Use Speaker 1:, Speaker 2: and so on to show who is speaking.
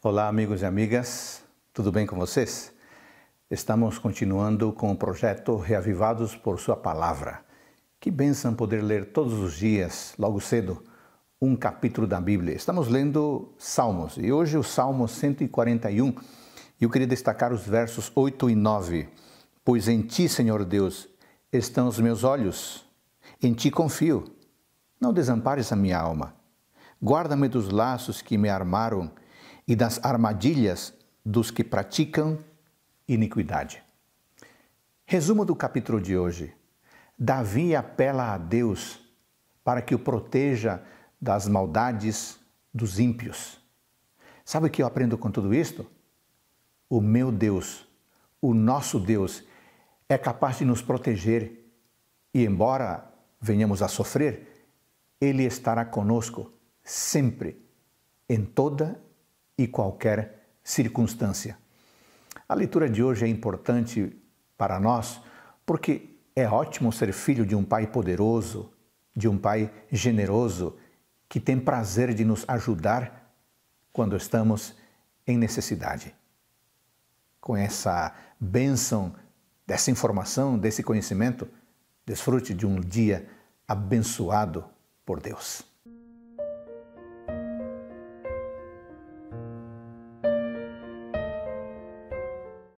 Speaker 1: Olá, amigos e amigas, tudo bem com vocês? Estamos continuando com o projeto Reavivados por Sua Palavra. Que bênção poder ler todos os dias, logo cedo, um capítulo da Bíblia. Estamos lendo Salmos e hoje o Salmo 141. E eu queria destacar os versos 8 e 9. Pois em ti, Senhor Deus, estão os meus olhos, em ti confio. Não desampares a minha alma. Guarda-me dos laços que me armaram e das armadilhas dos que praticam iniquidade. Resumo do capítulo de hoje. Davi apela a Deus para que o proteja das maldades dos ímpios. Sabe o que eu aprendo com tudo isto? O meu Deus, o nosso Deus, é capaz de nos proteger e, embora venhamos a sofrer, Ele estará conosco sempre, em toda e qualquer circunstância. A leitura de hoje é importante para nós porque é ótimo ser filho de um pai poderoso, de um pai generoso, que tem prazer de nos ajudar quando estamos em necessidade. Com essa bênção dessa informação, desse conhecimento, desfrute de um dia abençoado por Deus.